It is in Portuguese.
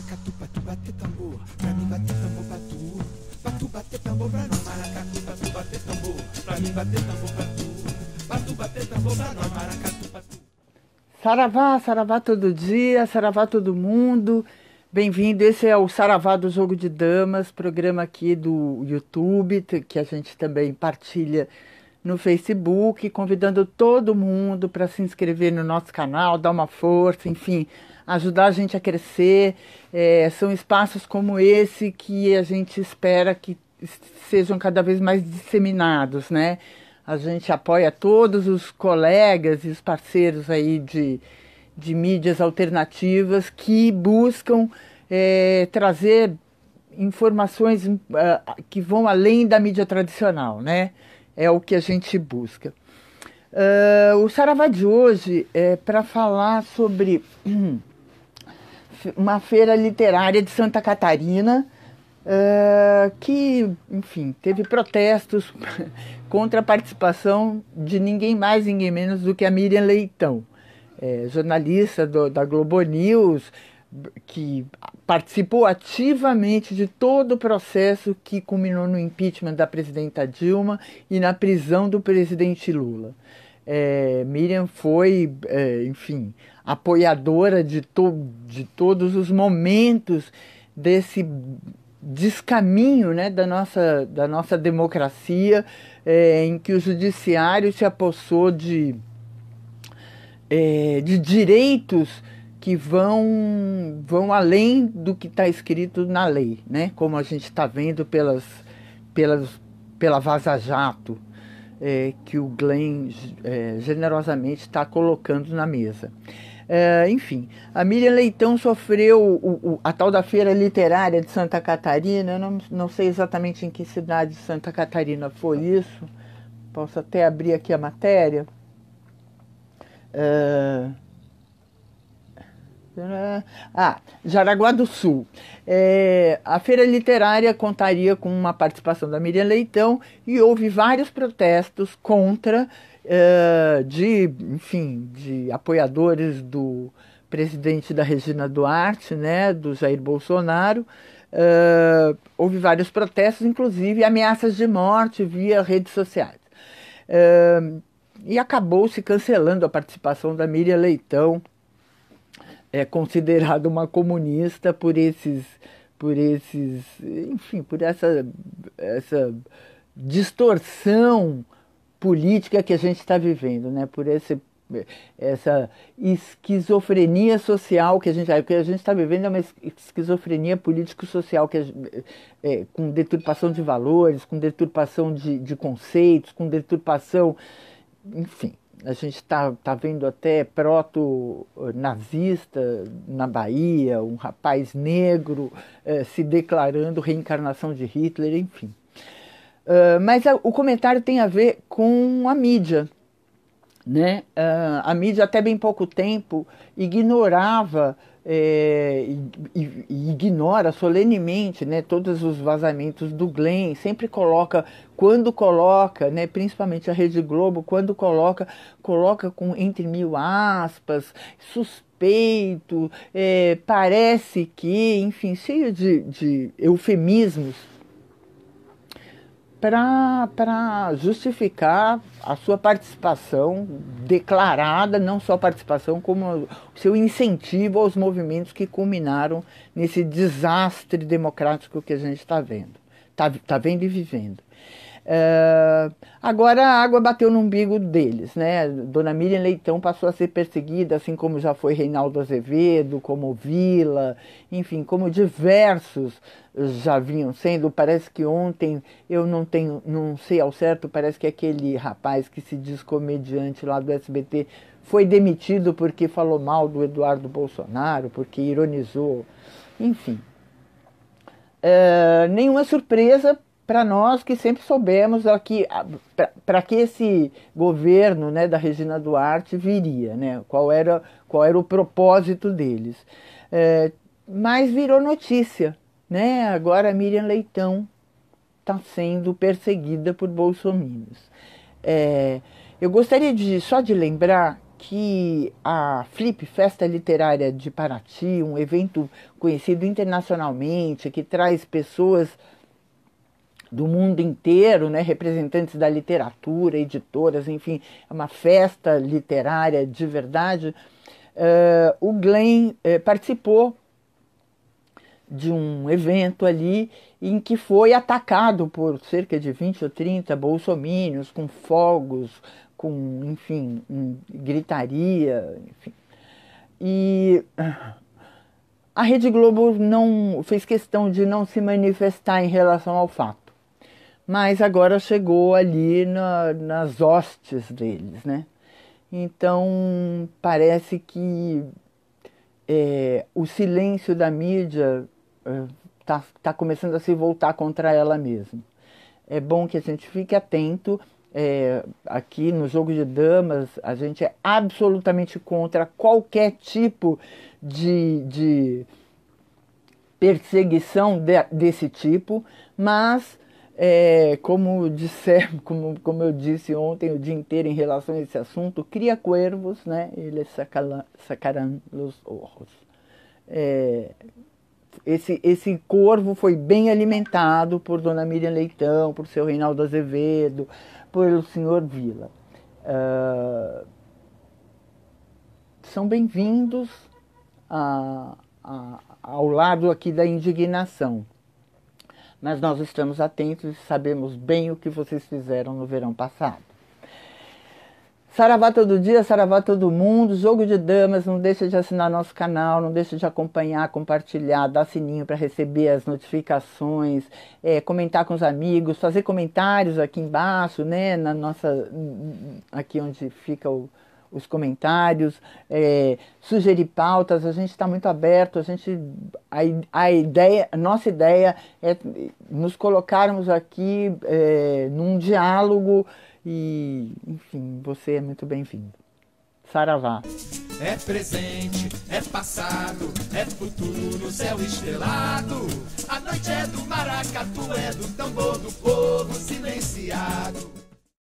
maracatu, bater tambor. Pra mim bater tambor, bater tambor pra nós. Maracatu, bater tambor. Pra mim bater tambor, bater tambor pra nós. Maracatu, Saravá, saravá todo dia, saravá todo mundo. Bem-vindo, esse é o Saravá do Jogo de Damas, programa aqui do YouTube, que a gente também partilha no Facebook, convidando todo mundo para se inscrever no nosso canal, dar uma força, enfim, ajudar a gente a crescer. É, são espaços como esse que a gente espera que sejam cada vez mais disseminados, né? A gente apoia todos os colegas e os parceiros aí de, de mídias alternativas que buscam é, trazer informações uh, que vão além da mídia tradicional, né? é o que a gente busca. Uh, o Saravá de hoje é para falar sobre hum, uma feira literária de Santa Catarina uh, que, enfim, teve protestos contra a participação de ninguém mais, ninguém menos do que a Miriam Leitão, é, jornalista do, da Globo News, que participou ativamente de todo o processo que culminou no impeachment da presidenta Dilma e na prisão do presidente Lula. É, Miriam foi, é, enfim, apoiadora de, to de todos os momentos desse descaminho né, da, nossa, da nossa democracia, é, em que o judiciário se apossou de, é, de direitos que vão, vão além do que está escrito na lei, né? como a gente está vendo pelas, pelas, pela Vaza Jato, é, que o Glenn é, generosamente está colocando na mesa. É, enfim, a Miriam Leitão sofreu o, o, a tal da Feira Literária de Santa Catarina, eu não, não sei exatamente em que cidade de Santa Catarina foi isso, posso até abrir aqui a matéria. Uh, ah, Jaraguá do Sul. É, a feira literária contaria com uma participação da Miriam Leitão e houve vários protestos contra é, de, enfim, de apoiadores do presidente da Regina Duarte, né, do Jair Bolsonaro. É, houve vários protestos, inclusive ameaças de morte via redes sociais. e acabou se cancelando a participação da Miriam Leitão é considerada uma comunista por esses, por esses, enfim, por essa, essa distorção política que a gente está vivendo, né? Por esse essa esquizofrenia social que a gente que a gente está vivendo é uma esquizofrenia político-social que é, com deturpação de valores, com deturpação de, de conceitos, com deturpação, enfim, a gente está tá vendo até proto-nazista eh, na Bahia, um rapaz negro eh, se declarando reencarnação de Hitler, enfim. Uh, mas a, o comentário tem a ver com a mídia, né, ah, a mídia até bem pouco tempo ignorava é, e, e ignora solenemente né, todos os vazamentos do Glenn, sempre coloca, quando coloca, né, principalmente a Rede Globo, quando coloca, coloca com entre mil aspas, suspeito, é, parece que, enfim, cheio de, de eufemismos para justificar a sua participação declarada, não só participação, como o seu incentivo aos movimentos que culminaram nesse desastre democrático que a gente está vendo, está tá vendo e vivendo. Ah, agora a água bateu no umbigo deles, né? Dona Miriam Leitão passou a ser perseguida, assim como já foi Reinaldo Azevedo, como Vila, enfim, como diversos já vinham sendo. Parece que ontem, eu não tenho, não sei ao certo, parece que aquele rapaz que se diz comediante lá do SBT foi demitido porque falou mal do Eduardo Bolsonaro, porque ironizou, enfim. Ah, nenhuma surpresa para nós que sempre soubemos aqui para que esse governo né, da Regina Duarte viria, né? qual, era, qual era o propósito deles. É, mas virou notícia, né? Agora a Miriam Leitão está sendo perseguida por bolsominions. É, eu gostaria de só de lembrar que a Flip Festa Literária de Paraty, um evento conhecido internacionalmente, que traz pessoas do mundo inteiro, né, representantes da literatura, editoras, enfim, é uma festa literária de verdade. Uh, o Glenn uh, participou de um evento ali em que foi atacado por cerca de 20 ou 30 bolsomínios com fogos, com, enfim, hum, gritaria, enfim. E a Rede Globo não fez questão de não se manifestar em relação ao fato mas agora chegou ali na, nas hostes deles, né? Então parece que é, o silêncio da mídia está é, tá começando a se voltar contra ela mesma. É bom que a gente fique atento. É, aqui no jogo de damas, a gente é absolutamente contra qualquer tipo de, de perseguição de, desse tipo, mas é, como, disser, como, como eu disse ontem o dia inteiro em relação a esse assunto, cria cuervos, né? Eles sacalan, sacarão os orros. É, esse, esse corvo foi bem alimentado por Dona Miriam Leitão, por seu Reinaldo Azevedo, pelo senhor Vila. Uh, são bem-vindos a, a, ao lado aqui da indignação mas nós estamos atentos e sabemos bem o que vocês fizeram no verão passado. Saravá todo dia, saravá todo mundo, jogo de damas, não deixa de assinar nosso canal, não deixa de acompanhar, compartilhar, dar sininho para receber as notificações, é, comentar com os amigos, fazer comentários aqui embaixo, né, na nossa, hum, hum, aqui onde fica o, os comentários, é, sugerir pautas, a gente está muito aberto, a gente. A, a ideia, nossa ideia é nos colocarmos aqui é, num diálogo e, enfim, você é muito bem-vindo. Saravá. É presente, é passado, é futuro, céu estrelado. A noite é do maracatu, é do tambor do povo silenciado.